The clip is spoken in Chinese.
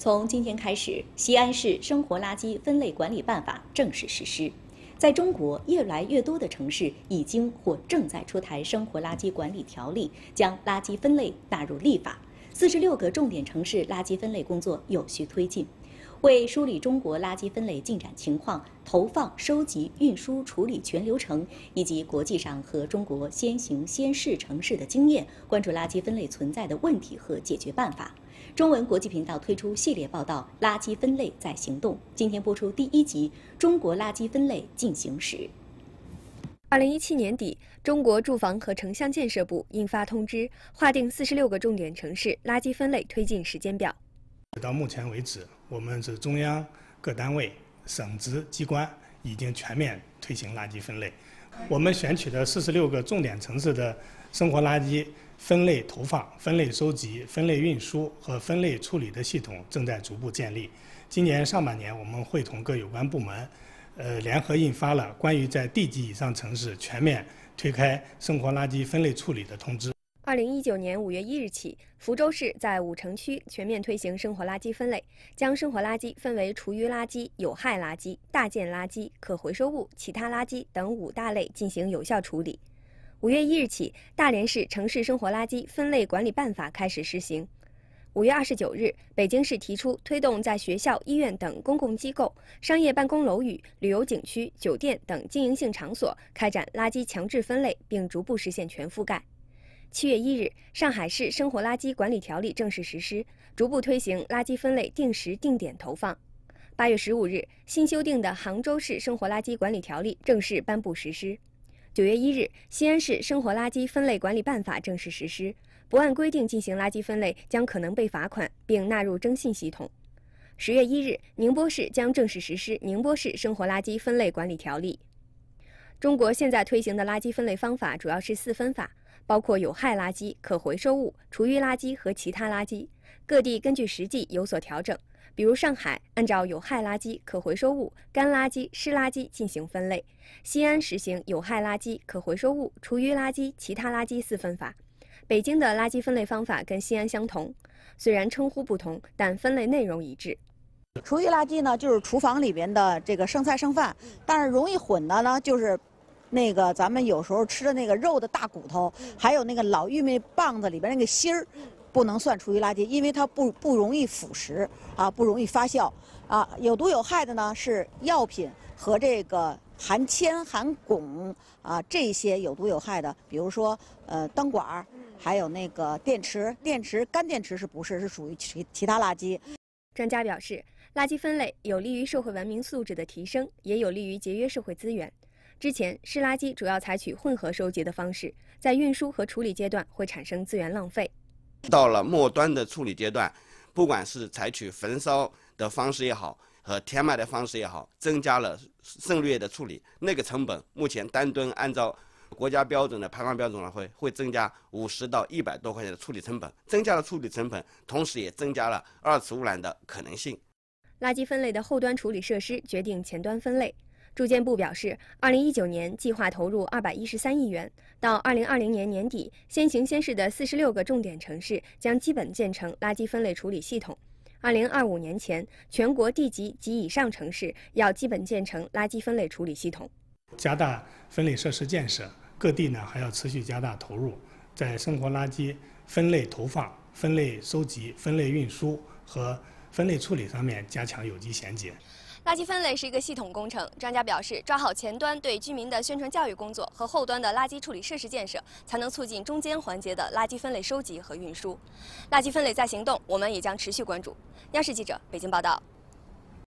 从今天开始，西安市生活垃圾分类管理办法正式实施。在中国，越来越多的城市已经或正在出台生活垃圾管理条例，将垃圾分类纳入立法。四十六个重点城市垃圾分类工作有序推进，为梳理中国垃圾分类进展情况、投放、收集、运输、处理全流程，以及国际上和中国先行先试城市的经验，关注垃圾分类存在的问题和解决办法。中文国际频道推出系列报道《垃圾分类在行动》，今天播出第一集《中国垃圾分类进行时》。二零一七年底，中国住房和城乡建设部印发通知，划定四十六个重点城市垃圾分类推进时间表。到目前为止，我们是中央各单位、省直机关已经全面推行垃圾分类。我们选取的四十六个重点城市的生活垃圾分类投放、分类收集、分类运输和分类处理的系统正在逐步建立。今年上半年，我们会同各有关部门，呃，联合印发了关于在地级以上城市全面推开生活垃圾分类处理的通知。二零一九年五月一日起，福州市在武城区全面推行生活垃圾分类，将生活垃圾分为厨余垃圾、有害垃圾、大件垃圾、可回收物、其他垃圾等五大类进行有效处理。五月一日起，大连市城市生活垃圾分类管理办法开始实行。五月二十九日，北京市提出推动在学校、医院等公共机构、商业办公楼宇、旅游景区、酒店等经营性场所开展垃圾强制分类，并逐步实现全覆盖。七月一日，上海市生活垃圾管理条例正式实施，逐步推行垃圾分类定时定点投放。八月十五日，新修订的杭州市生活垃圾管理条例正式颁布实施。九月一日，西安市生活垃圾分类管理办法正式实施，不按规定进行垃圾分类将可能被罚款，并纳入征信系统。十月一日，宁波市将正式实施宁波市生活垃圾分类管理条例。中国现在推行的垃圾分类方法主要是四分法，包括有害垃圾、可回收物、厨余垃圾和其他垃圾。各地根据实际有所调整，比如上海按照有害垃圾、可回收物、干垃圾、湿垃圾进行分类；西安实行有害垃圾、可回收物、厨余垃圾、其他垃圾四分法；北京的垃圾分类方法跟西安相同，虽然称呼不同，但分类内容一致。厨余垃圾呢，就是厨房里边的这个剩菜剩饭，但是容易混的呢，就是那个，咱们有时候吃的那个肉的大骨头，还有那个老玉米棒子里边那个芯儿，不能算厨余垃圾，因为它不不容易腐蚀啊，不容易发酵啊。有毒有害的呢是药品和这个含铅、含汞啊这些有毒有害的，比如说呃灯管儿，还有那个电池。电池干电池是不是是属于其其他垃圾？专家表示，垃圾分类有利于社会文明素质的提升，也有利于节约社会资源。之前，湿垃圾主要采取混合收集的方式，在运输和处理阶段会产生资源浪费。到了末端的处理阶段，不管是采取焚烧的方式也好，和填埋的方式也好，增加了渗滤液的处理，那个成本目前单吨按照国家标准的排放标准呢，会会增加五十到一百多块钱的处理成本，增加了处理成本，同时也增加了二次污染的可能性。垃圾分类的后端处理设施决定前端分类。住建部表示，二零一九年计划投入二百一十三亿元，到二零二零年年底，先行先试的四十六个重点城市将基本建成垃圾分类处理系统。二零二五年前，全国地级及以上城市要基本建成垃圾分类处理系统。加大分类设施建设，各地呢还要持续加大投入，在生活垃圾分类投放、分类收集、分类运输和分类处理方面加强有机衔接。垃圾分类是一个系统工程。专家表示，抓好前端对居民的宣传教育工作和后端的垃圾处理设施建设，才能促进中间环节的垃圾分类收集和运输。垃圾分类在行动，我们也将持续关注。央视记者北京报道。